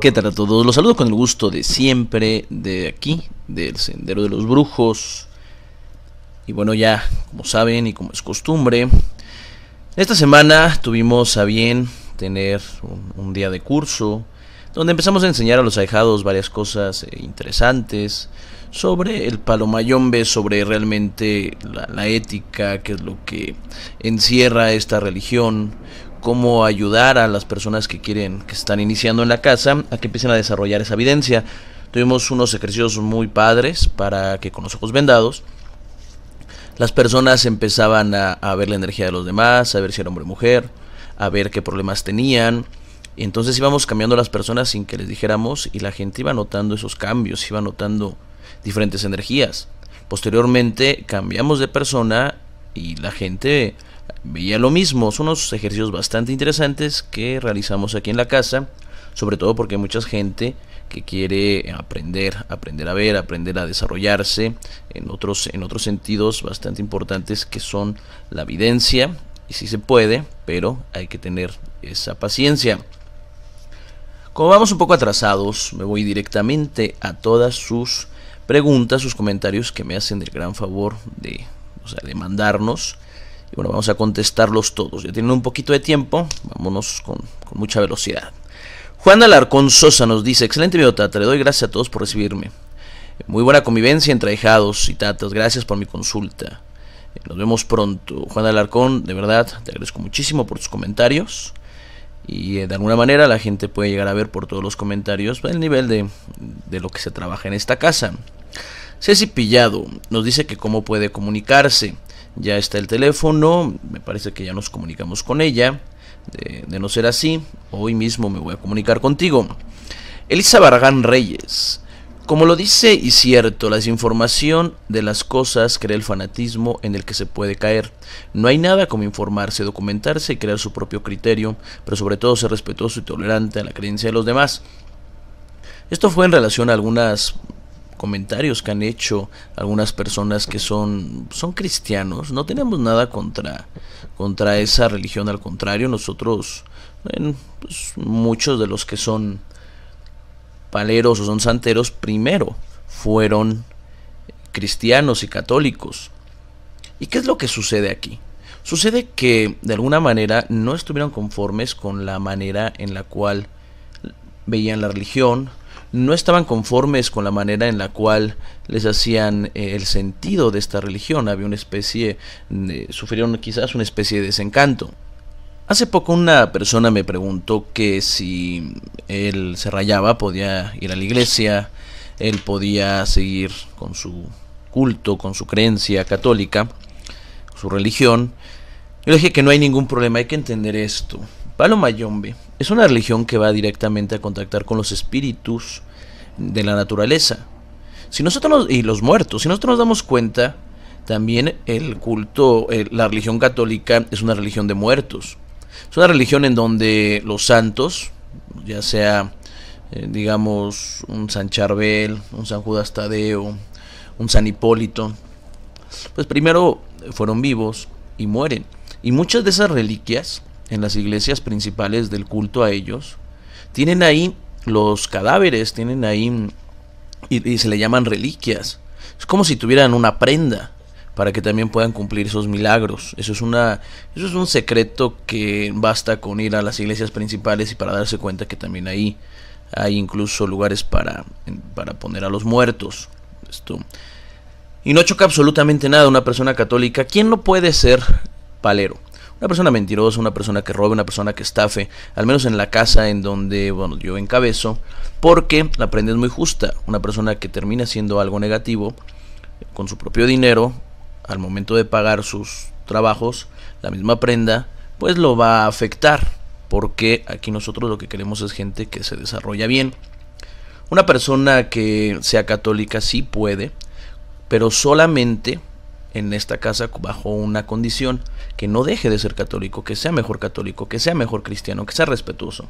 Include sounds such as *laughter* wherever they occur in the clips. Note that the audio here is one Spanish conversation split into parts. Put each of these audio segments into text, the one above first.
¿Qué tal a todos? Los saludo con el gusto de siempre, de aquí, del Sendero de los Brujos. Y bueno, ya, como saben y como es costumbre, esta semana tuvimos a bien tener un, día de curso donde empezamos a enseñar a los alejados varias cosas eh, interesantes sobre el palomayombe, sobre realmente la, la ética, qué es lo que encierra esta religión, cómo ayudar a las personas que quieren, que están iniciando en la casa, a que empiecen a desarrollar esa evidencia. Tuvimos unos ejercicios muy padres para que con los ojos vendados las personas empezaban a, ver la energía de los demás, a ver si era hombre o mujer, a ver qué problemas tenían. entonces íbamos cambiando las personas sin que les dijéramos y la gente iba notando esos cambios, iba notando diferentes energías. Posteriormente cambiamos de persona y la gente veía lo mismo. Son unos ejercicios bastante interesantes que realizamos aquí en la casa, sobre todo porque hay mucha gente que quiere aprender, aprender a ver, aprender a desarrollarse en otros, en otros sentidos bastante importantes que son la evidencia, y si se puede, pero hay que tener esa paciencia. Como vamos un poco atrasados, me voy directamente a todas sus preguntas, sus comentarios que me hacen el gran favor de, o de mandarnos. Y bueno, vamos a contestarlos todos. Ya tienen un poquito de tiempo, vámonos con, mucha velocidad. Juan Alarcón Sosa nos dice, excelente video tata, le doy gracias a todos por recibirme. Muy buena convivencia entre ahijados y tatas, gracias por mi consulta. Nos vemos pronto. Juan Alarcón, de verdad, te agradezco muchísimo por tus comentarios. Y eh, de alguna manera la gente puede llegar a ver por todos los comentarios el nivel de, de lo que se trabaja en esta casa. Ceci Pillado nos dice que cómo puede comunicarse. Ya está el teléfono, me parece que ya nos comunicamos con ella. De, no ser así, hoy mismo me voy a comunicar contigo. Elisa Barragán Reyes. Como lo dice y cierto, la desinformación de las cosas crea el fanatismo en el que se puede caer. No hay nada como informarse, documentarse y crear su propio criterio, pero sobre todo ser respetuoso y tolerante a la creencia de los demás. Esto fue en relación a algunas comentarios que han hecho algunas personas que son, son cristianos. No tenemos nada contra, contra esa religión, al contrario, nosotros, pues, muchos de los que son paleros o son santeros, primero fueron cristianos y católicos. ¿Y qué es lo que sucede aquí? Sucede que de alguna manera no estuvieron conformes con la manera en la cual veían la religión, no estaban conformes con la manera en la cual les hacían eh, el sentido de esta religión. Había una especie, sufrieron quizás una especie de desencanto. Hace poco una persona me preguntó que si él se rayaba, podía ir a la iglesia, él podía seguir con su culto, con su creencia católica, su religión. Yo le dije que no hay ningún problema, hay que entender esto. Palo Mayombe es una religión que va directamente a contactar con los espíritus de la naturaleza. Si nosotros y los muertos, si nosotros nos damos cuenta, también el culto, eh, la religión católica es una religión de muertos. Es una religión en donde los santos, ya sea eh, digamos un San Charbel, un San Judas Tadeo, un San Hipólito, pues primero fueron vivos y mueren. Y muchas de esas reliquias en las iglesias principales del culto a ellos, tienen ahí los cadáveres, tienen ahí y, se le llaman reliquias. Es como si tuvieran una prenda para que también puedan cumplir esos milagros. Eso es una eso es un secreto que basta con ir a las iglesias principales y para darse cuenta que también ahí hay incluso lugares para para poner a los muertos. Esto y no choca absolutamente nada una persona católica. ¿Quién no puede ser palero? una persona mentirosa, una persona que robe, una persona que estafe, al menos en la casa en donde bueno, yo encabezo, porque la prenda es muy justa. Una persona que termina haciendo algo negativo con su propio dinero, al momento de pagar sus trabajos, la misma prenda, pues lo va a afectar, porque aquí nosotros lo que queremos es gente que se desarrolla bien. Una persona que sea católica sí puede, pero solamente en esta casa bajo una condición que no deje de ser católico, que sea mejor católico, que sea mejor cristiano, que sea respetuoso.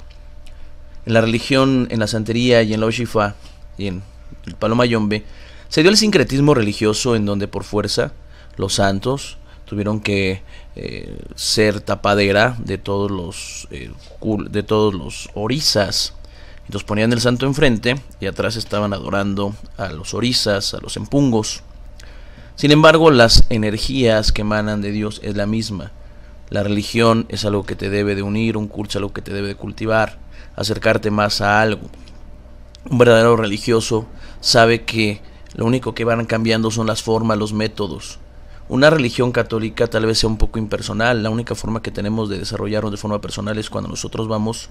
En la religión, en la santería y en la Oshifa y en el Paloma Yombe, se dio el sincretismo religioso en donde por fuerza los santos tuvieron que eh, ser tapadera de todos los eh, de todos los orizas los ponían el santo enfrente y atrás estaban adorando a los orisas a los empungos. Sin embargo, las energías que emanan de Dios es la misma. La religión es algo que te debe de unir, un culto es algo que te debe de cultivar, acercarte más a algo. Un verdadero religioso sabe que lo único que van cambiando son las formas, los métodos. Una religión católica tal vez sea un poco impersonal, la única forma que tenemos de desarrollarnos de forma personal es cuando nosotros vamos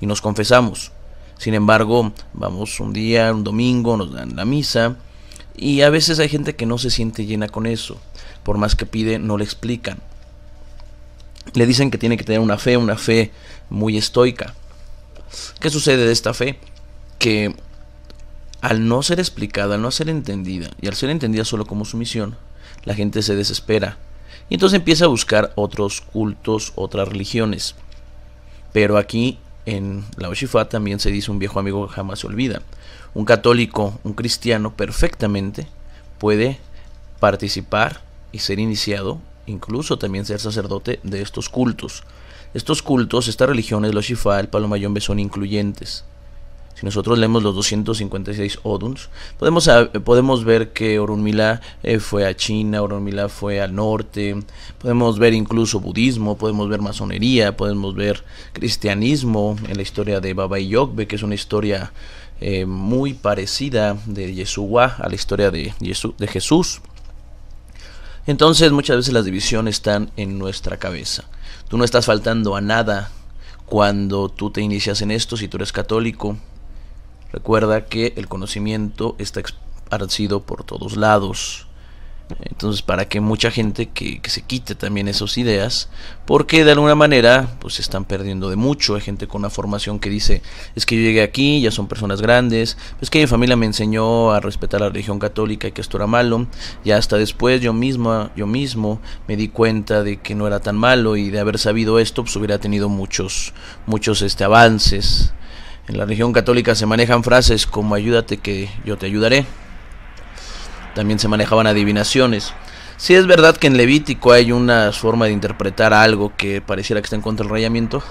y nos confesamos. Sin embargo, vamos un día, un domingo, nos dan la misa, y a veces hay gente que no se siente llena con eso. Por más que pide, no le explican. Le dicen que tiene que tener una fe, una fe muy estoica. ¿Qué sucede de esta fe? Que al no ser explicada, al no ser entendida, y al ser entendida solo como sumisión, la gente se desespera. Y entonces empieza a buscar otros cultos, otras religiones. Pero aquí en la Oshifa también se dice un viejo amigo que jamás se olvida. Un católico, un cristiano perfectamente puede participar y ser iniciado, incluso también ser sacerdote de estos cultos. Estos cultos, estas religiones, la Oshifá, el Palomayombe son incluyentes. Si nosotros leemos los 256 Oduns, podemos, podemos ver que Orunmila eh, fue a China, Orunmila fue al norte, podemos ver incluso budismo, podemos ver masonería, podemos ver cristianismo en la historia de Baba Yogbe, que es una historia eh, muy parecida de Yeshua a la historia de, de Jesús. Entonces muchas veces las divisiones están en nuestra cabeza. Tú no estás faltando a nada cuando tú te inicias en esto, si tú eres católico, Recuerda que el conocimiento está esparcido por todos lados. Entonces, para que mucha gente que, se quite también esas ideas, porque de alguna manera pues se están perdiendo de mucho. Hay gente con una formación que dice, es que yo llegué aquí, ya son personas grandes, es que mi familia me enseñó a respetar la religión católica y que esto era malo. Ya hasta después yo misma, yo mismo me di cuenta de que no era tan malo y de haber sabido esto, pues hubiera tenido muchos, muchos este, avances en la religión católica se manejan frases como ayúdate que yo te ayudaré. También se manejaban adivinaciones. Si es verdad que en Levítico hay una forma de interpretar algo que pareciera que está en contra del rayamiento,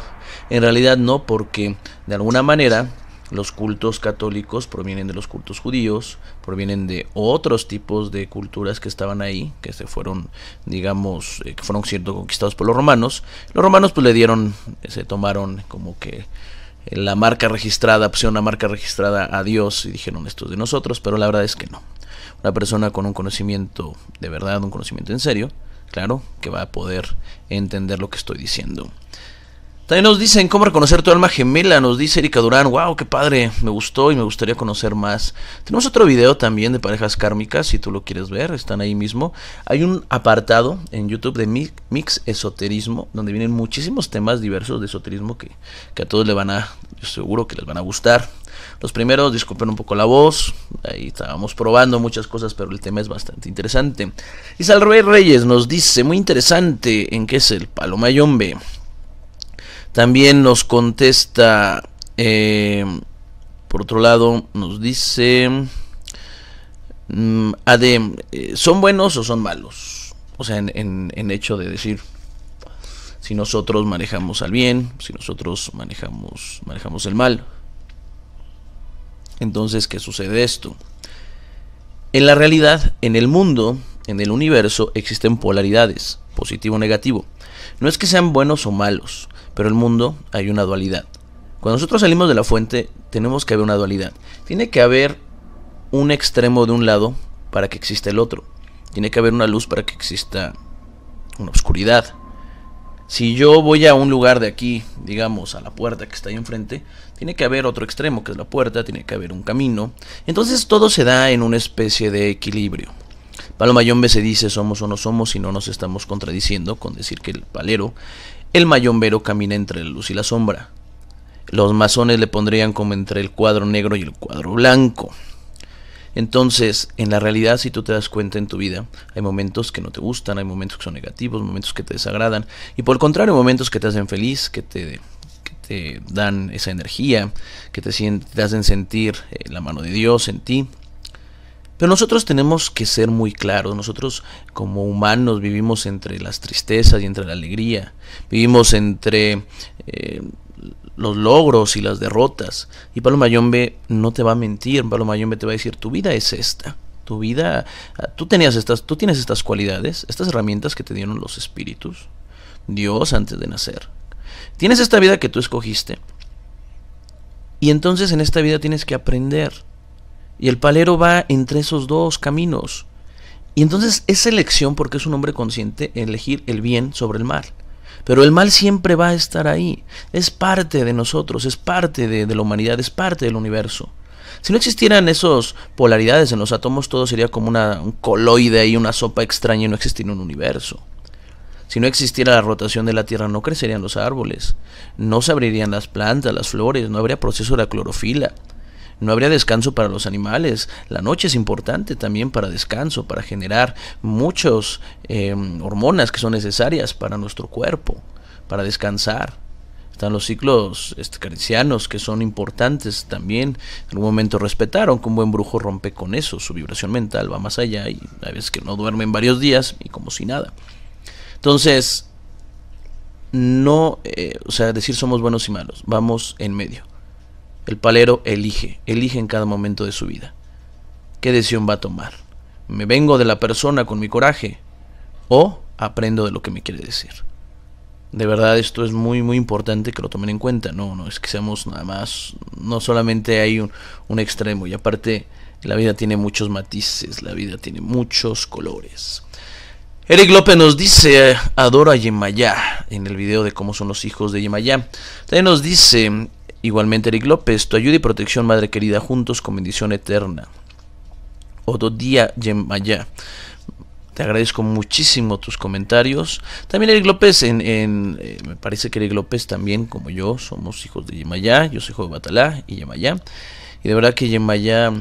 en realidad no, porque de alguna manera los cultos católicos provienen de los cultos judíos, provienen de otros tipos de culturas que estaban ahí, que se fueron, digamos, eh, que fueron cierto, conquistados por los romanos. Los romanos pues le dieron, se tomaron como que la marca registrada, pusieron una marca registrada a Dios y dijeron esto de nosotros, pero la verdad es que no. Una persona con un conocimiento de verdad, un conocimiento en serio, claro, que va a poder entender lo que estoy diciendo. También nos dicen cómo reconocer tu alma gemela. Nos dice Erika Durán, wow, qué padre, me gustó y me gustaría conocer más. Tenemos otro video también de parejas kármicas, si tú lo quieres ver, están ahí mismo. Hay un apartado en YouTube de Mix Esoterismo, donde vienen muchísimos temas diversos de esoterismo que, que a todos le van a, yo seguro que les van a gustar. Los primeros, disculpen un poco la voz, ahí estábamos probando muchas cosas, pero el tema es bastante interesante. Y Reyes nos dice, muy interesante, ¿en qué es el palo mayombe? También nos contesta, eh, por otro lado, nos dice, mm, eh, ¿son buenos o son malos? O sea, en, hecho de decir, si nosotros manejamos al bien, si nosotros manejamos, manejamos el mal. Entonces, ¿qué sucede esto? En la realidad, en el mundo, en el universo, existen polaridades, positivo o negativo. No es que sean buenos o malos, pero el mundo hay una dualidad. Cuando nosotros salimos de la fuente, tenemos que haber una dualidad. Tiene que haber un extremo de un lado para que exista el otro. Tiene que haber una luz para que exista una oscuridad. Si yo voy a un lugar de aquí, digamos, a la puerta que está ahí enfrente, tiene que haber otro extremo que es la puerta, tiene que haber un camino. Entonces todo se da en una especie de equilibrio. Paloma Yombe se dice somos o no somos y no nos estamos contradiciendo con decir que el palero el mayombero camina entre la luz y la sombra. Los masones le pondrían como entre el cuadro negro y el cuadro blanco. Entonces, en la realidad, si tú te das cuenta en tu vida, hay momentos que no te gustan, hay momentos que son negativos, momentos que te desagradan, y por el contrario, momentos que te hacen feliz, que te, te dan esa energía, que te, hacen sentir eh, la mano de Dios en ti. Pero nosotros tenemos que ser muy claros, nosotros como humanos vivimos entre las tristezas y entre la alegría, vivimos entre eh, los logros y las derrotas. Y Pablo Mayombe no te va a mentir, Pablo Mayombe te va a decir, tu vida es esta. Tu vida, ah, tú tenías estas, tú tienes estas cualidades, estas herramientas que te dieron los espíritus, Dios antes de nacer. Tienes esta vida que tú escogiste. Y entonces en esta vida tienes que aprender y el palero va entre esos dos caminos. Y entonces es elección, porque es un hombre consciente, elegir el bien sobre el mal. Pero el mal siempre va a estar ahí. Es parte de nosotros, es parte de, la humanidad, es parte del universo. Si no existieran esas polaridades en los átomos, todo sería como una, un coloide y una sopa extraña y no existiría un universo. Si no existiera la rotación de la Tierra, no crecerían los árboles, no se abrirían las plantas, las flores, no habría proceso de la clorofila, no habría descanso para los animales. La noche es importante también para descanso, para generar muchas em, hormonas que son necesarias para nuestro cuerpo, para descansar. Están los ciclos este, caricianos que son importantes también. En algún momento respetaron que un buen brujo rompe con eso. Su vibración mental va más allá y a veces que no duermen varios días y como si nada. Entonces, no, eh, o sea, decir somos buenos y malos, vamos en medio. El palero elige, elige en cada momento de su vida. ¿Qué decisión va a tomar? ¿Me vengo de la persona con mi coraje? ¿O aprendo de lo que me quiere decir? De verdad esto es muy muy importante que lo tomen en cuenta. No, no es que seamos nada más, no solamente hay un, extremo y aparte la vida tiene muchos matices, la vida tiene muchos colores. Eric López nos dice, adoro a Yemayá en el video de cómo son los hijos de Yemayá. También nos dice, Igualmente Eric López, tu ayuda y protección, Madre querida, juntos con bendición eterna. día, Yemayá. Te agradezco muchísimo tus comentarios. También Eric López, en, eh, me parece que Eric López también, como yo, somos hijos de Yemayá. Yo soy hijo de Batalá y Yemayá. Y de verdad que Yemayá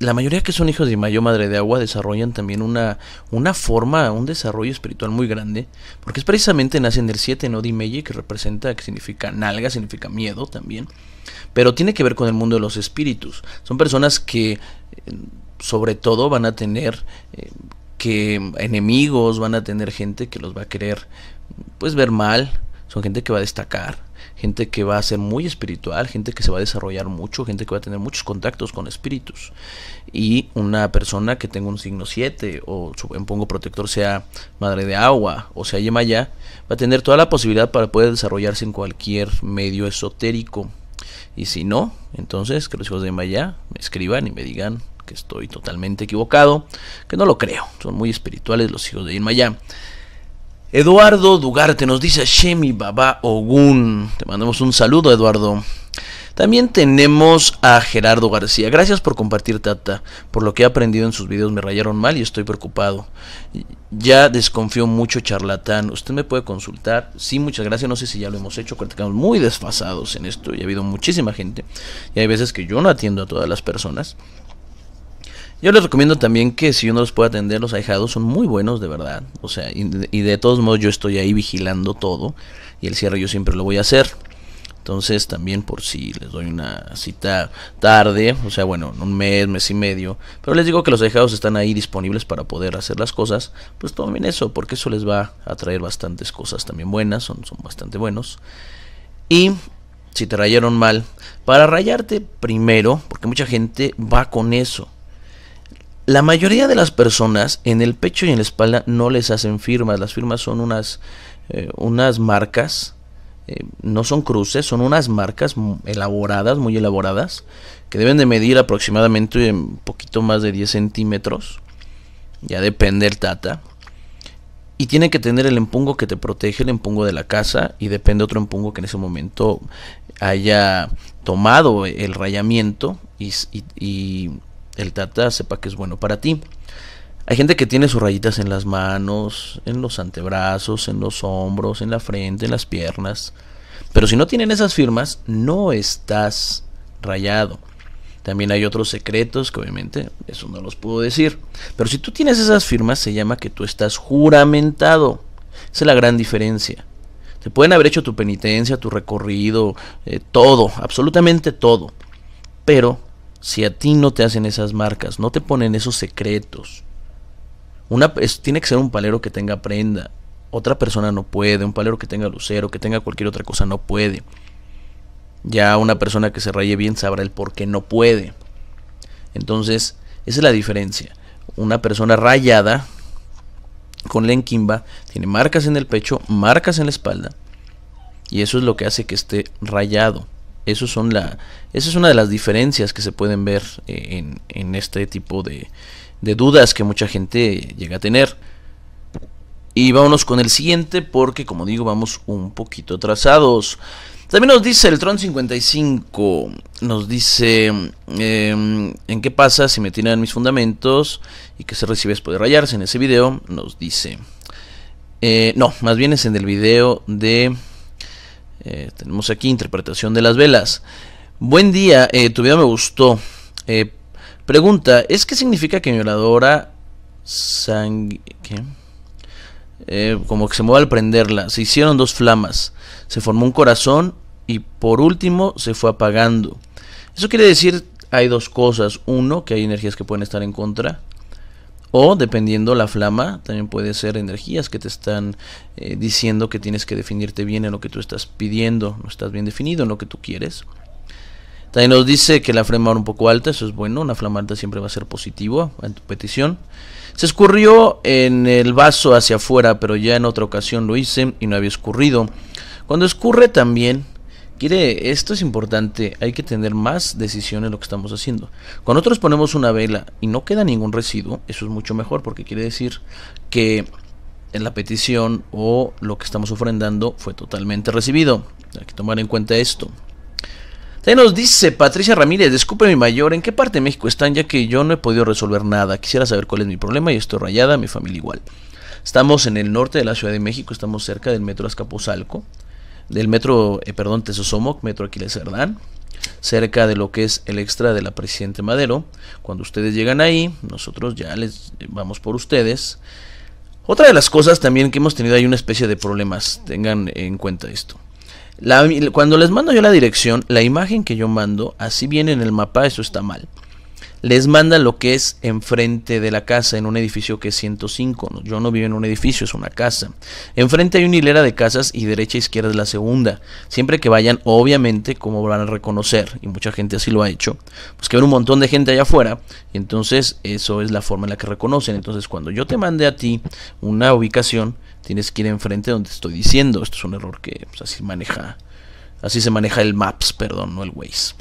la mayoría que son hijos de Mayo Madre de Agua desarrollan también una, una forma, un desarrollo espiritual muy grande, porque es precisamente nacen del 7, ¿no? Dimeye, que representa, que significa nalga, significa miedo también, pero tiene que ver con el mundo de los espíritus. Son personas que, eh, sobre todo, van a tener eh, que enemigos, van a tener gente que los va a querer, pues, ver mal, son gente que va a destacar gente que va a ser muy espiritual, gente que se va a desarrollar mucho, gente que va a tener muchos contactos con espíritus. Y una persona que tenga un signo 7 o supongo protector sea madre de agua o sea Yemaya, va a tener toda la posibilidad para poder desarrollarse en cualquier medio esotérico. Y si no, entonces que los hijos de Yemayá me escriban y me digan que estoy totalmente equivocado, que no lo creo. Son muy espirituales los hijos de Yemaya. Eduardo Dugarte nos dice Shemi Baba Ogun. Te mandamos un saludo, Eduardo. También tenemos a Gerardo García. Gracias por compartir, Tata. Por lo que he aprendido en sus videos me rayaron mal y estoy preocupado. Ya desconfío mucho, charlatán. Usted me puede consultar. Sí, muchas gracias. No sé si ya lo hemos hecho. porque muy desfasados en esto y ha habido muchísima gente. Y hay veces que yo no atiendo a todas las personas. Yo les recomiendo también que si uno los puede atender, los ahijados son muy buenos, de verdad. O sea, y de, todos modos yo estoy ahí vigilando todo y el cierre yo siempre lo voy a hacer. Entonces también por si les doy una cita tarde, o sea, bueno, un mes, mes y medio, pero les digo que los ahijados están ahí disponibles para poder hacer las cosas, pues tomen eso, porque eso les va a traer bastantes cosas también buenas, son, son bastante buenos. Y si te rayaron mal, para rayarte primero, porque mucha gente va con eso, la mayoría de las personas en el pecho y en la espalda no les hacen firmas. Las firmas son unas, eh, unas marcas, eh, no son cruces, son unas marcas elaboradas, muy elaboradas, que deben de medir aproximadamente un poquito más de 10 centímetros. Ya depende el tata. Y tiene que tener el empungo que te protege, el empungo de la casa, y depende otro empungo que en ese momento haya tomado el rayamiento y el tata sepa que es bueno para ti. Hay gente que tiene sus rayitas en las manos, en los antebrazos, en los hombros, en la frente, en las piernas. Pero si no tienen esas firmas, no estás rayado. También hay otros secretos que obviamente eso no los puedo decir. Pero si tú tienes esas firmas, se llama que tú estás juramentado. Esa es la gran diferencia. Te pueden haber hecho tu penitencia, tu recorrido, eh, todo, absolutamente todo. Pero si a ti no te hacen esas marcas, no te ponen esos secretos. Una, tiene que ser un palero que tenga prenda. Otra persona no puede. Un palero que tenga lucero, que tenga cualquier otra cosa, no puede. Ya una persona que se raye bien sabrá el por qué no puede. Entonces, esa es la diferencia. Una persona rayada con Lenquimba tiene marcas en el pecho, marcas en la espalda. Y eso es lo que hace que esté rayado son la, esa es una de las diferencias que se pueden ver eh, en, este tipo de, de dudas que mucha gente llega a tener. Y vámonos con el siguiente porque como digo vamos un poquito atrasados. También nos dice el Tron 55, nos dice em, en qué pasa si me tiran mis fundamentos y que se recibe después de rayarse en ese video, nos dice... Eh, no, más bien es en el video de eh, tenemos aquí interpretación de las velas. Buen día, eh, tu video me gustó. Eh, pregunta, ¿es qué significa que mi oradora como que se mueva al prenderla. Se hicieron dos flamas. Se formó un corazón y por último se fue apagando. Eso quiere decir, hay dos cosas. Uno, que hay energías que pueden estar en contra. O dependiendo la flama, también puede ser energías que te están eh, diciendo que tienes que definirte bien en lo que tú estás pidiendo, no estás bien definido en lo que tú quieres. También nos dice que la flama un poco alta, eso es bueno, una flama alta siempre va a ser positivo en tu petición. Se escurrió en el vaso hacia afuera, pero ya en otra ocasión lo hice y no había escurrido. Cuando escurre también Quiere, esto es importante, hay que tener más decisión en lo que estamos haciendo. Cuando nosotros ponemos una vela y no queda ningún residuo, eso es mucho mejor porque quiere decir que en la petición o lo que estamos ofrendando fue totalmente recibido. Hay que tomar en cuenta esto. También nos dice Patricia Ramírez, disculpe mi mayor, ¿en qué parte de México están? Ya que yo no he podido resolver nada. Quisiera saber cuál es mi problema y estoy rayada, mi familia igual. Estamos en el norte de la Ciudad de México, estamos cerca del metro Azcapotzalco del metro, eh, perdón, Tesosomoc, metro Aquiles Cerdán, cerca de lo que es el extra de la Presidente Madero. Cuando ustedes llegan ahí, nosotros ya les eh, vamos por ustedes. Otra de las cosas también que hemos tenido hay una especie de problemas, tengan en cuenta esto. cuando les mando yo la dirección, la imagen que yo mando, así viene en el mapa, eso está mal les manda lo que es enfrente de la casa, en un edificio que es 105. Yo no vivo en un edificio, es una casa. Enfrente hay una hilera de casas y derecha e izquierda es la segunda. Siempre que vayan, obviamente, como van a reconocer, y mucha gente así lo ha hecho, pues que hay un montón de gente allá afuera, y entonces eso es la forma en la que reconocen. Entonces, cuando yo te mande a ti una ubicación, tienes que ir enfrente donde estoy diciendo. Esto es un error que pues, así maneja, así se maneja el Maps, perdón, no el Waze.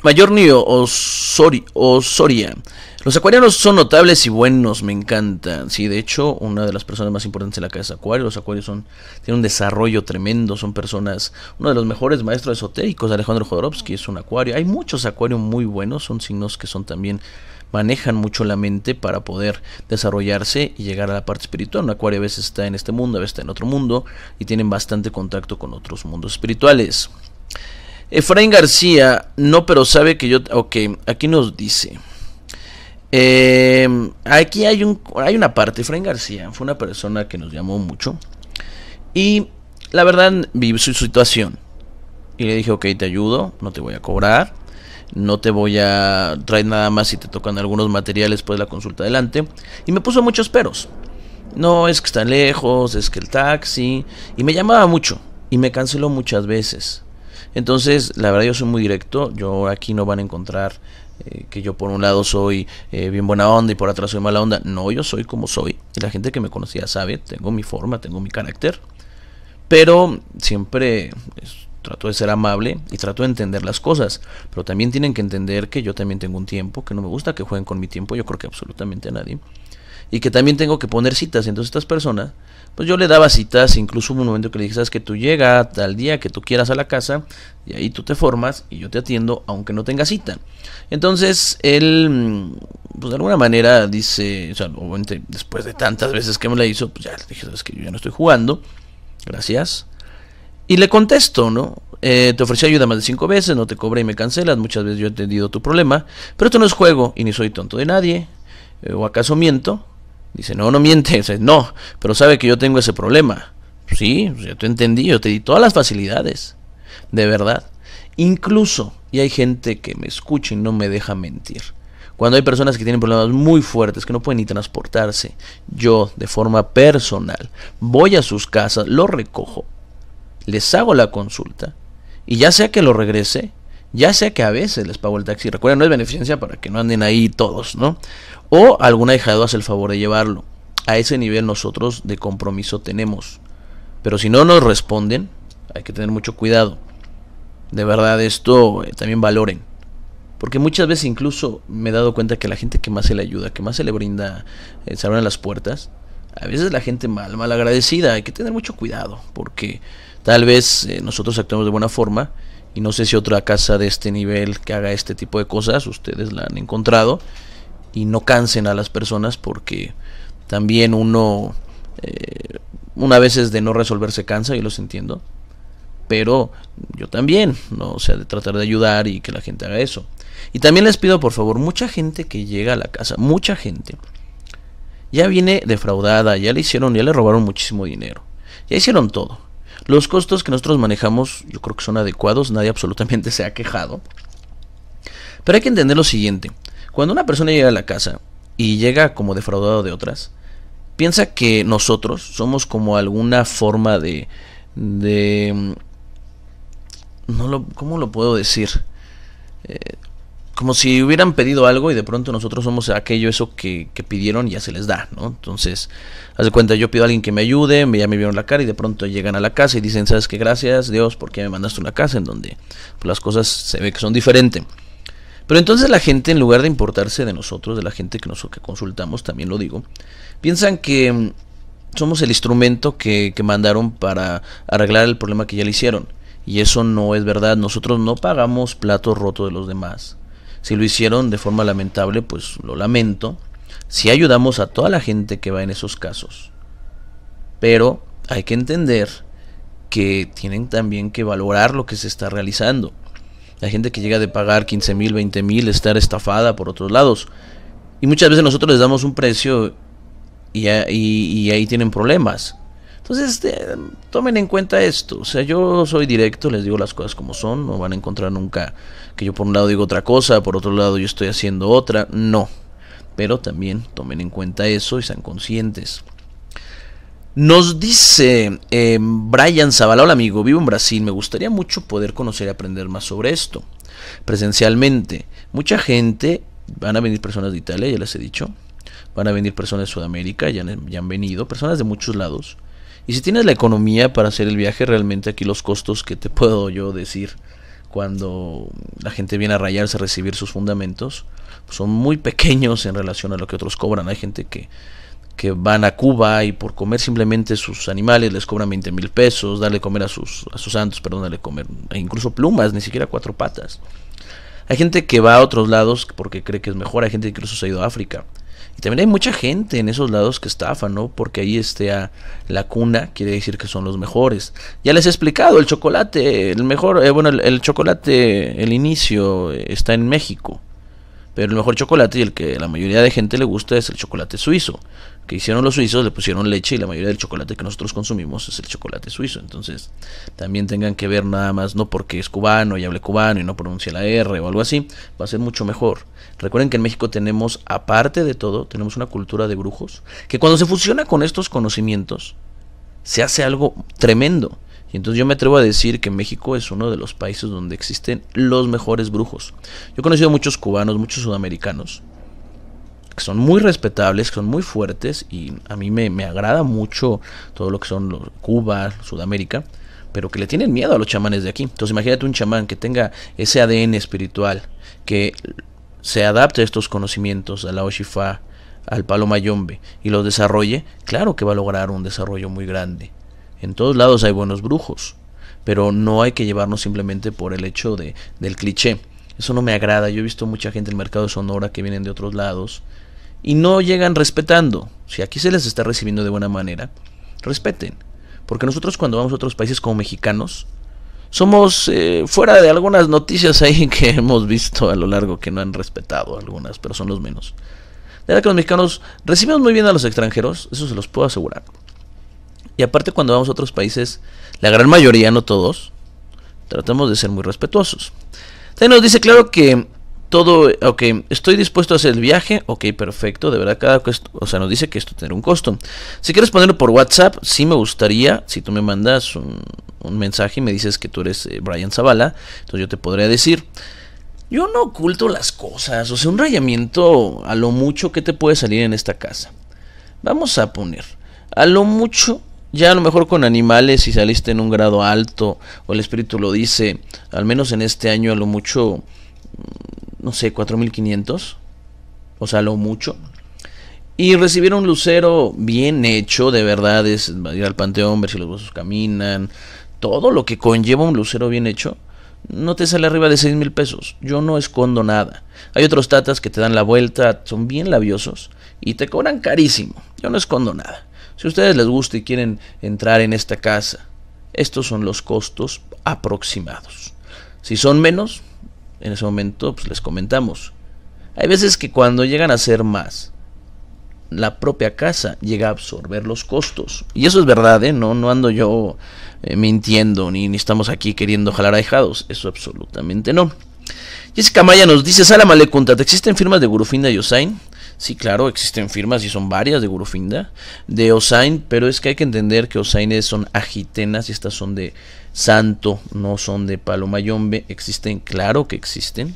Mayornio Osoria. Los acuarianos son notables y buenos, me encantan. Sí, de hecho, una de las personas más importantes en la casa es Acuario. Los Acuarios son, tienen un desarrollo tremendo, son personas, uno de los mejores maestros esotéricos, Alejandro Jodorowsky es un Acuario. Hay muchos Acuarios muy buenos, son signos que son también manejan mucho la mente para poder desarrollarse y llegar a la parte espiritual. Un Acuario a veces está en este mundo, a veces está en otro mundo y tienen bastante contacto con otros mundos espirituales. Efraín García, no, pero sabe que yo... Ok, aquí nos dice. Eh, aquí hay, un, hay una parte. Efraín García fue una persona que nos llamó mucho. Y la verdad, vi su situación. Y le dije, ok, te ayudo, no te voy a cobrar. No te voy a traer nada más si te tocan algunos materiales, pues la consulta adelante. Y me puso muchos peros. No, es que está lejos, es que el taxi. Y me llamaba mucho. Y me canceló muchas veces. Entonces, la verdad yo soy muy directo, yo aquí no van a encontrar eh, que yo por un lado soy eh, bien buena onda y por atrás soy mala onda. No, yo soy como soy. Y la gente que me conocía sabe, tengo mi forma, tengo mi carácter. Pero siempre pues, trato de ser amable y trato de entender las cosas. Pero también tienen que entender que yo también tengo un tiempo, que no me gusta que jueguen con mi tiempo, yo creo que absolutamente a nadie. Y que también tengo que poner citas. Entonces estas personas pues yo le daba citas, incluso hubo un momento que le dije, sabes que tú llegas al día que tú quieras a la casa y ahí tú te formas y yo te atiendo aunque no tenga cita. Entonces él, mm, pues de alguna manera dice, o sea, después de tantas veces que me la hizo, pues ya le dije, sabes que yo ya no estoy jugando, gracias. Y le contesto, ¿no? Eh, te ofrecí ayuda más de cinco veces, no te cobré y me cancelas, muchas veces yo he entendido tu problema, pero esto no es juego y ni soy tonto de nadie, eh, o acaso miento. Dice, no, no miente *laughs* Dice, no, pero sabe que yo tengo ese problema. Sí, pues, ya te entendí, yo te di todas las facilidades, de verdad. Incluso, y hay gente que me escucha y no me deja mentir, cuando hay personas que tienen problemas muy fuertes, que no pueden ni transportarse, yo de forma personal voy a sus casas, lo recojo, les hago la consulta, y ya sea que lo regrese ya sea que a veces les pago el taxi, recuerden, no es beneficencia para que no anden ahí todos, ¿no? O algún ahijado hace el favor de llevarlo. A ese nivel nosotros de compromiso tenemos. Pero si no nos responden, hay que tener mucho cuidado. De verdad, esto eh, también valoren. Porque muchas veces incluso me he dado cuenta que la gente que más se le ayuda, que más se le brinda, eh, se abren las puertas. A veces la gente mal, mal agradecida, hay que tener mucho cuidado, porque tal vez eh, nosotros actuemos de buena forma y no sé si otra casa de este nivel que haga este tipo de cosas, ustedes la han encontrado y no cansen a las personas porque también uno, eh, una vez es de no resolverse cansa, yo los entiendo, pero yo también, ¿no? o sea, de tratar de ayudar y que la gente haga eso. Y también les pido por favor, mucha gente que llega a la casa, mucha gente, ya viene defraudada, ya le hicieron, ya le robaron muchísimo dinero, ya hicieron todo. Los costos que nosotros manejamos yo creo que son adecuados, nadie absolutamente *laughs* se ha quejado. Pero hay que entender lo siguiente, cuando una persona llega a la casa y llega como defraudado de otras, piensa que nosotros somos como alguna forma de... de mm, lo, ¿Cómo lo puedo decir? Eh, como si hubieran pedido algo y de pronto nosotros somos aquello, eso que, pidieron y ya se les da, ¿no? Entonces, haz de cuenta, yo pido a alguien que me ayude, me, ya me vieron la cara y de pronto llegan a la casa y dicen, ¿sabes qué? Gracias, Dios, porque me mandaste una casa en donde pues, las cosas se ve que son diferentes. Pero entonces la gente, en lugar de importarse de nosotros, de la gente que, nosotros que consultamos, también lo digo, piensan que mm, somos el instrumento que, que mandaron para arreglar el problema que ya le hicieron. Y eso no es verdad. Nosotros no pagamos plato roto de los demás. Si lo hicieron de forma lamentable, pues lo lamento. Si ayudamos a toda la gente que va en esos casos. Pero hay que entender que tienen también que valorar lo que se está realizando. La gente que llega de pagar 15 mil, 20 mil, estar estafada por otros lados. Y muchas veces nosotros les damos un precio y ahí tienen problemas. Entonces, este, tomen en cuenta esto. O sea, yo soy directo, les digo las cosas como son. No van a encontrar nunca que yo por un lado digo otra cosa, por otro lado yo estoy haciendo otra. No. Pero también tomen en cuenta eso y sean conscientes. Nos dice em, Brian Zavala, hola amigo, vivo en Brasil, me gustaría mucho poder conocer y aprender más sobre esto, presencialmente. Mucha gente, van a venir personas de Italia, ya les he dicho, van a venir personas de Sudamérica, ya han venido, personas de muchos lados y si tienes la economía para hacer el viaje, realmente aquí los costos que te *laughs* puedo yo decir cuando la gente viene a rayarse a recibir sus fundamentos, son muy pequeños en relación a lo que otros cobran. Hay gente que, que van a Cuba y por comer simplemente sus animales les cobran 20 mil pesos, darle comer a sus, a sus santos, perdón, darle comer, e incluso plumas, ni siquiera cuatro patas. Hay gente que va a otros lados porque cree que es mejor, hay gente que incluso se ha ido a África también hay mucha gente en esos lados que estafa, ¿no? Porque ahí esté la cuna, quiere decir que son los mejores. Ya les he explicado, el chocolate, el mejor, eh, bueno, el chocolate, el inicio eh, está en México. Pero el mejor chocolate y el que la mayoría de gente le gusta es el chocolate suizo. Que hicieron los suizos, le pusieron leche y la mayoría del chocolate que nosotros consumimos es el chocolate suizo. Entonces, también tengan que ver nada más, no porque es cubano y hable cubano y no pronuncie la R o algo así, va a ser mucho mejor. Recuerden que en México tenemos, aparte de todo, tenemos una cultura de brujos, que cuando se fusiona con estos conocimientos, se hace algo tremendo. Y entonces yo me atrevo a decir que México es uno de los países donde existen los mejores brujos. Yo he conocido muchos cubanos, muchos sudamericanos, que son muy respetables, que son muy fuertes, y a mí me, agrada mucho todo lo que son los Cuba, Sudamérica, pero que le tienen miedo a los chamanes de aquí. Entonces imagínate un chamán que tenga ese ADN espiritual, que se adapte a estos conocimientos, a la Oshifa, al palo mayombe, y los desarrolle, claro que va a lograr un desarrollo muy grande en todos lados hay buenos brujos, pero no hay que llevarnos simplemente por el hecho de, del cliché. Eso no me agrada. Yo he visto mucha gente en el mercado de Sonora que vienen de otros lados y no llegan respetando. Si aquí se les está recibiendo de buena manera, respeten. Porque nosotros cuando vamos a otros países como mexicanos, somos eh, fuera de algunas noticias ahí *laughs* que hemos visto a lo largo que no han respetado algunas, pero son los menos. De verdad que los mexicanos recibimos muy bien a los extranjeros, eso se los puedo asegurar. Y aparte cuando vamos a otros países, la gran mayoría, no todos, tratamos de ser muy respetuosos. Entonces nos dice, claro que todo, ok, estoy dispuesto a hacer el viaje, ok, perfecto, de verdad, cada cosa o sea, nos dice que esto tiene un costo. Si quieres ponerlo por WhatsApp, sí me gustaría, si tú me mandas un, mensaje y me dices que tú eres eh, Brian Zavala, entonces yo te podría decir, yo no oculto las cosas, o sea, un rayamiento a lo mucho que te puede salir en esta casa. Vamos a poner, a lo mucho ya a lo mejor con animales si saliste en un grado alto o el espíritu lo dice, al menos en este año a lo mucho, mm, no sé, 4.500, o sea, a lo mucho. Y recibir un lucero bien hecho, de verdad, es ir al panteón, ver si los huesos caminan, todo lo que conlleva un lucero bien hecho, no te sale arriba de 6.000 mil pesos. Yo no escondo nada. Hay otros tatas que te dan la vuelta, son bien labiosos y te cobran carísimo. Yo no escondo nada. Si a ustedes les gusta y quieren entrar en esta casa, estos son los costos aproximados. Si son menos, en ese momento pues, les comentamos. Hay veces que cuando llegan a ser más, la propia casa llega a absorber los costos. Y eso es verdad, ¿eh? no, no ando yo eh, mintiendo ni, ni, estamos aquí queriendo jalar ahijados. Eso absolutamente no. Jessica Maya nos dice, Salam cuenta ¿existen firmas de Gurufinda y Osain? Sí, claro, existen firmas y son varias de Gurufinda, de Osain, pero es que hay que entender que Osaines son agitenas y estas son de Santo, no son de Palomayombe. Existen, claro que existen.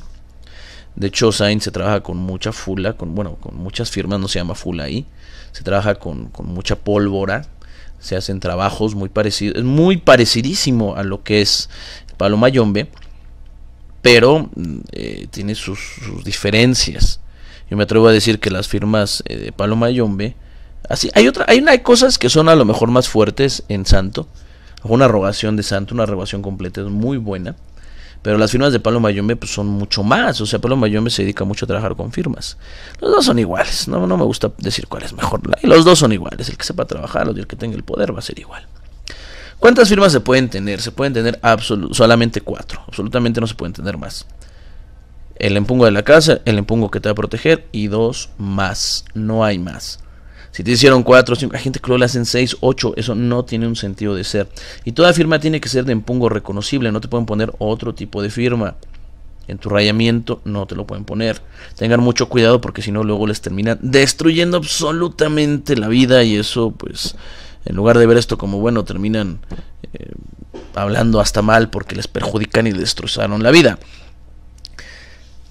De hecho, Osain se trabaja con mucha fula, con, bueno, con muchas firmas, no se llama fula ahí. Se trabaja con, mucha pólvora, se hacen trabajos muy parecidos, es muy parecidísimo a lo que es Palomayombe, pero mm, eh, tiene sus, sus diferencias yo me atrevo a decir que las firmas eh, de Paloma Yombe, así, hay otra, hay, hay cosas que son a lo mejor más fuertes en Santo, una rogación de Santo, una rogación completa es muy buena, pero las firmas de Paloma Mayombe pues, son mucho más, o sea, Paloma Mayombe se dedica mucho a trabajar con firmas, los dos son iguales, no, no me gusta decir cuál es mejor, los dos son iguales, el que sepa trabajar, o el que tenga el poder va a ser igual. ¿Cuántas firmas se pueden tener? Se pueden tener solamente cuatro. Absolutamente no se pueden tener más el empungo de la casa, el empungo que te va a proteger y dos más. No hay más. Si te hicieron cuatro, cinco, hay gente que lo hacen seis, ocho, eso no tiene un sentido de ser. Y toda firma tiene que ser de empungo reconocible, no te pueden poner otro tipo de firma. En tu rayamiento no te lo pueden poner. Tengan mucho cuidado porque si no luego les terminan destruyendo absolutamente la vida y eso pues en lugar de ver esto como bueno terminan eh, hablando hasta mal porque les perjudican y destrozaron la vida.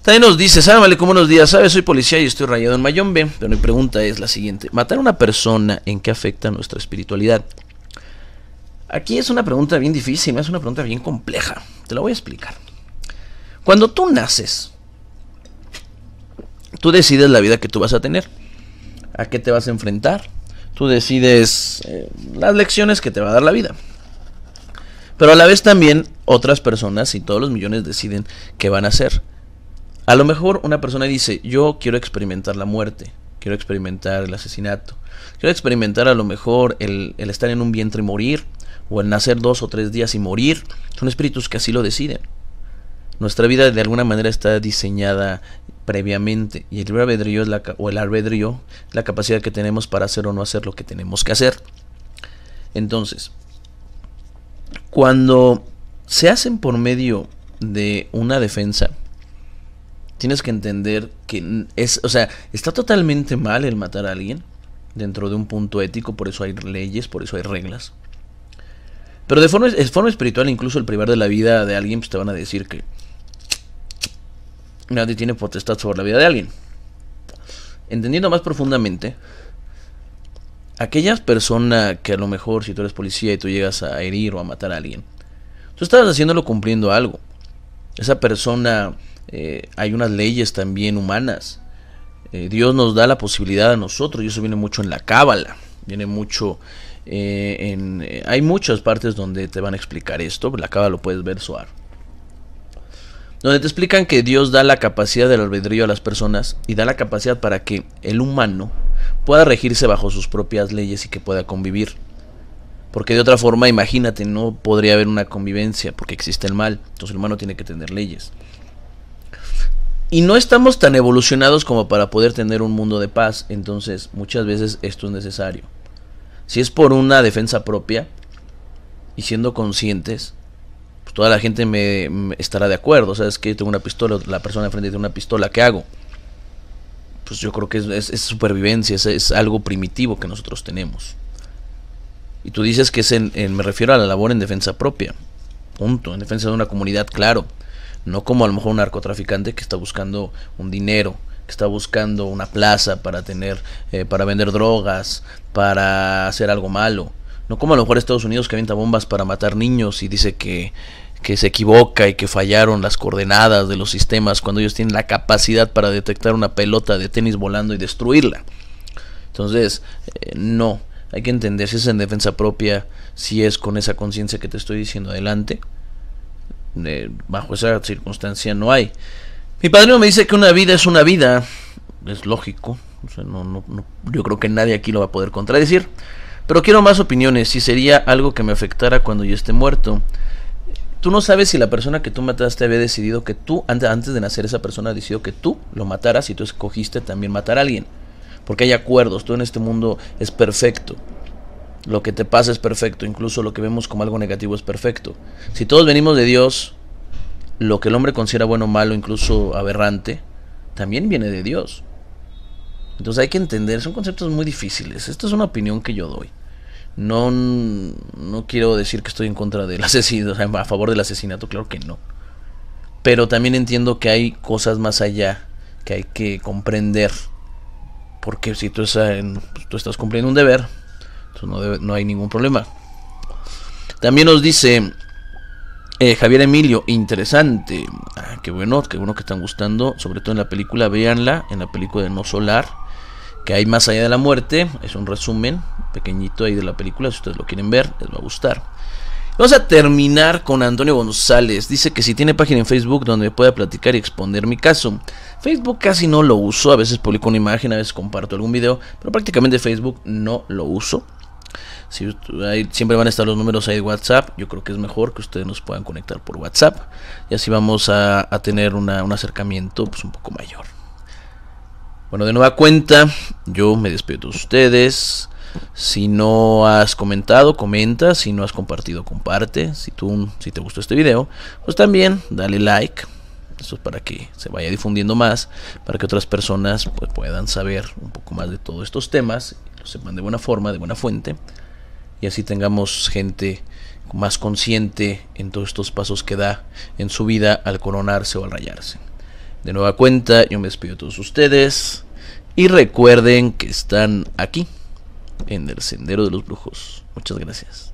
También nos dice, sálvale cómo nos días, ¿sabes? Soy policía y estoy rayado en Mayombe, pero mi pregunta es la siguiente. ¿Matar a una persona en qué afecta nuestra espiritualidad? Aquí es una pregunta bien difícil, es una pregunta bien compleja. Te la voy a explicar. Cuando tú naces, tú decides la vida que tú vas a tener, a qué te vas a enfrentar, tú decides eh, las lecciones que te va a dar la vida. Pero a la vez también otras personas y todos los millones deciden qué van a hacer. A lo mejor una persona dice, yo quiero experimentar la muerte, quiero experimentar el asesinato, quiero experimentar a lo mejor el, estar en un vientre y morir, o el nacer dos o tres días y morir. Son espíritus que así lo deciden. Nuestra vida de alguna manera está diseñada previamente y el libre albedrío es la, o el albedrío es la capacidad que tenemos para hacer o no hacer lo que tenemos que hacer. Entonces, cuando se hacen por medio de una defensa, tienes que entender que es, o sea, está totalmente mal el matar a alguien dentro de un punto ético, por eso hay leyes, por eso hay reglas. Pero de forma, forma espiritual, incluso el privar de la vida de alguien, pues te van a decir que nadie tiene potestad sobre la vida de alguien. Entendiendo más profundamente, aquellas personas que a lo mejor si tú eres policía y tú llegas a herir o a matar a alguien, tú estabas haciéndolo cumpliendo algo. Esa persona eh, hay unas leyes también humanas. Eh, Dios nos da la posibilidad a nosotros, y eso viene mucho en la cábala, viene mucho eh, en... hay muchas partes donde te van a explicar esto, la cábala lo puedes ver Soar Donde te explican que Dios da la capacidad del albedrío a las personas y da la capacidad para que el humano pueda regirse bajo sus propias leyes y que pueda convivir. Porque de otra forma, imagínate, no podría haber una convivencia porque existe el mal. Entonces el humano tiene que tener leyes. Y no estamos tan evolucionados como para poder tener un mundo de paz, entonces muchas veces esto es necesario. Si es por una defensa propia y siendo conscientes, pues toda la gente me, estará de acuerdo. ¿Sabes es que yo tengo una pistola, la persona de frente tiene una pistola, ¿qué hago? Pues yo creo que es, supervivencia, es, algo primitivo que nosotros tenemos. Y tú dices que es me refiero a la labor en defensa propia. Punto. En defensa de una comunidad, claro. No como a lo mejor un narcotraficante que está buscando un dinero, que está buscando una plaza para tener, eh, para vender drogas, para hacer algo malo. No como a lo mejor Estados Unidos que avienta bombas para matar niños y dice que, que se equivoca y que fallaron las coordenadas de los sistemas cuando ellos tienen la capacidad para detectar una pelota de tenis volando y destruirla. Entonces, eh, no, hay que entender si es en defensa propia, si es con esa conciencia que te estoy diciendo adelante. Eh, bajo esa circunstancia no hay. Mi padrino me dice que una vida es una vida, es lógico, no, no, yo creo que nadie aquí lo va a poder contradecir, pero quiero más opiniones, si sería algo que me afectara cuando yo esté muerto. Tú no sabes si la persona que tú mataste había decidido que tú, antes, de nacer esa persona decidido que tú lo mataras y tú escogiste también matar a alguien. Porque hay acuerdos, todo en este mundo es perfecto. Lo que te pasa es perfecto, incluso lo que vemos como algo negativo es perfecto. Si todos venimos de Dios, lo que el hombre considera bueno, malo, incluso aberrante, también viene de Dios. Entonces hay que entender, son conceptos muy difíciles. Esta es una opinión que yo doy. No, no quiero decir que estoy en contra del asesino, *laughs* a favor del asesinato, claro que no. Pero también entiendo que hay cosas más allá que hay que comprender. Porque si estás, pues, tú estás cumpliendo un deber, no, hay ningún problema. También nos dice eh, Javier Emilio, interesante. Ah, qué bueno, qué bueno que están gustando. Sobre todo en la película, véanla, en la película de No Solar, que hay más allá de la muerte. Es un resumen pequeñito ahí de la película. Si ustedes lo quieren ver, les va a gustar. Vamos a terminar con Antonio González. Dice que si tiene página en Facebook donde pueda platicar y exponer mi caso. Facebook casi no lo uso. A veces publico una imagen, a veces comparto algún video. Pero prácticamente Facebook no lo uso siempre van a estar los números ahí de WhatsApp. Yo creo que es mejor que ustedes nos puedan conectar por WhatsApp. Y así vamos a, tener un acercamiento pues, un poco mayor. Bueno, de nueva cuenta, yo me despido de ustedes. Si no has comentado, comenta. Si no has compartido, comparte. Si, tú, si te gustó este video, pues también dale like. Esto es para que se vaya difundiendo más, para que otras personas pues, puedan saber un poco más de todos estos temas sepan de buena forma, de buena fuente, y así tengamos gente más consciente en todos estos pasos que da en su vida al coronarse o al rayarse. De nueva cuenta, yo me despido a todos ustedes y recuerden que están aquí, en el Sendero de los Brujos. Muchas gracias.